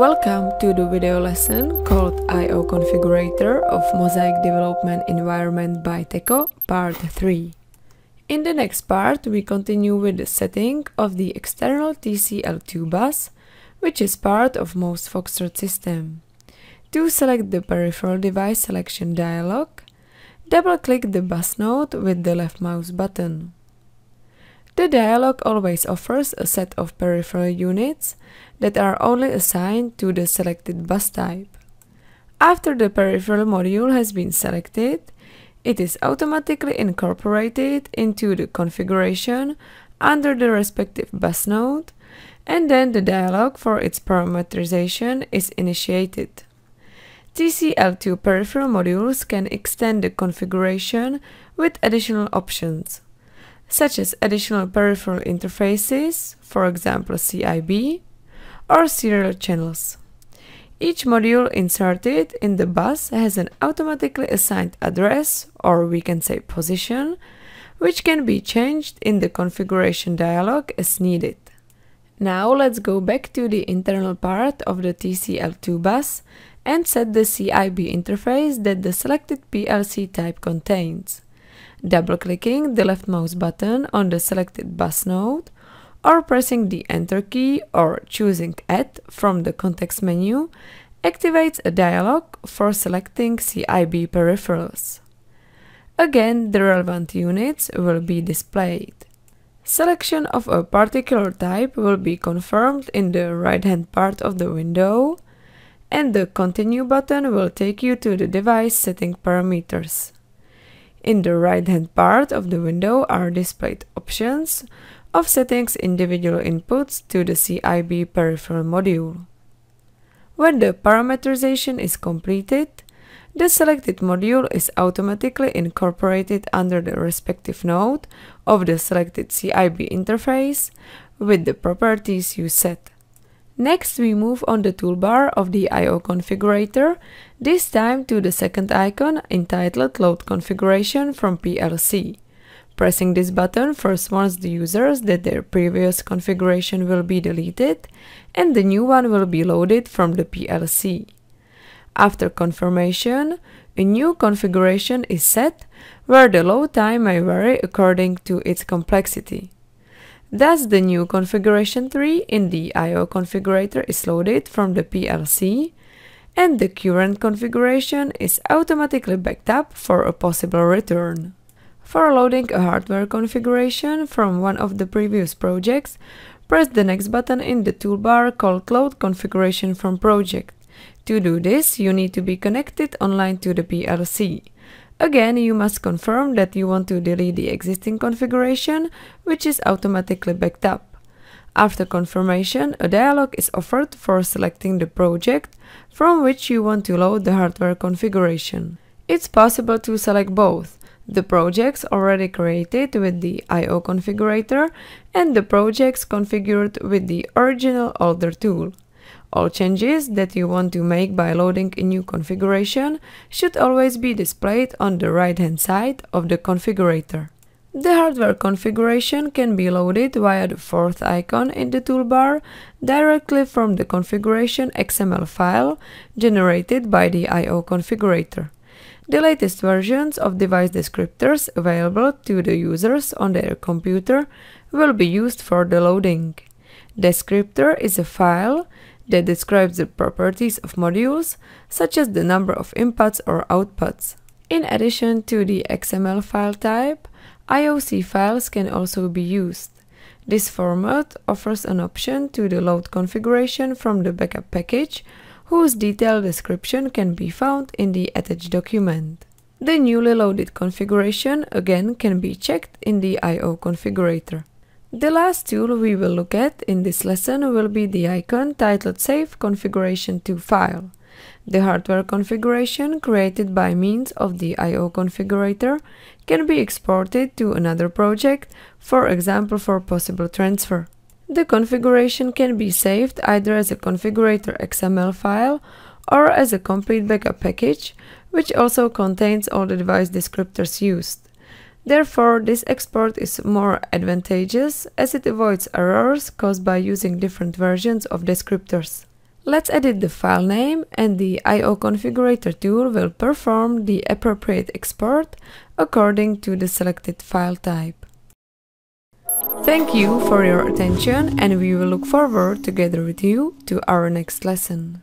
Welcome to the video lesson called I.O. Configurator of Mosaic Development Environment by Teco, part 3. In the next part, we continue with the setting of the external TCL2 bus, which is part of most Foxtrot system. To select the peripheral device selection dialog, double-click the bus node with the left mouse button. The dialog always offers a set of peripheral units that are only assigned to the selected bus type. After the peripheral module has been selected, it is automatically incorporated into the configuration under the respective bus node, and then the dialog for its parameterization is initiated. TCL2 peripheral modules can extend the configuration with additional options such as additional peripheral interfaces, for example CIB, or serial channels. Each module inserted in the bus has an automatically assigned address, or we can say position, which can be changed in the configuration dialog as needed. Now let's go back to the internal part of the TCL2 bus and set the CIB interface that the selected PLC type contains double-clicking the left mouse button on the selected bus node, or pressing the Enter key or choosing Add from the context menu activates a dialog for selecting CIB peripherals. Again, the relevant units will be displayed. Selection of a particular type will be confirmed in the right-hand part of the window, and the Continue button will take you to the device setting parameters. In the right-hand part of the window are displayed options of settings individual inputs to the CIB peripheral module. When the parameterization is completed, the selected module is automatically incorporated under the respective node of the selected CIB interface with the properties you set. Next we move on the toolbar of the I.O. configurator, this time to the second icon entitled Load Configuration from PLC. Pressing this button first warns the users that their previous configuration will be deleted and the new one will be loaded from the PLC. After confirmation, a new configuration is set where the load time may vary according to its complexity. Thus, the new configuration tree in the I.O. configurator is loaded from the PLC and the current configuration is automatically backed up for a possible return. For loading a hardware configuration from one of the previous projects, press the next button in the toolbar called Load Configuration from Project. To do this, you need to be connected online to the PLC. Again, you must confirm that you want to delete the existing configuration, which is automatically backed up. After confirmation, a dialog is offered for selecting the project from which you want to load the hardware configuration. It's possible to select both, the projects already created with the I.O. configurator and the projects configured with the original older tool. All changes that you want to make by loading a new configuration should always be displayed on the right hand side of the configurator. The hardware configuration can be loaded via the fourth icon in the toolbar directly from the configuration XML file generated by the I.O. configurator. The latest versions of device descriptors available to the users on their computer will be used for the loading. Descriptor is a file that describes the properties of modules, such as the number of inputs or outputs. In addition to the XML file type, IOC files can also be used. This format offers an option to the load configuration from the backup package, whose detailed description can be found in the attached document. The newly loaded configuration again can be checked in the I.O. configurator. The last tool we will look at in this lesson will be the icon titled Save Configuration to File. The hardware configuration created by means of the I.O. configurator can be exported to another project, for example for possible transfer. The configuration can be saved either as a configurator XML file or as a complete backup package, which also contains all the device descriptors used. Therefore, this export is more advantageous as it avoids errors caused by using different versions of descriptors. Let's edit the file name and the I.O. configurator tool will perform the appropriate export according to the selected file type. Thank you for your attention and we will look forward together with you to our next lesson.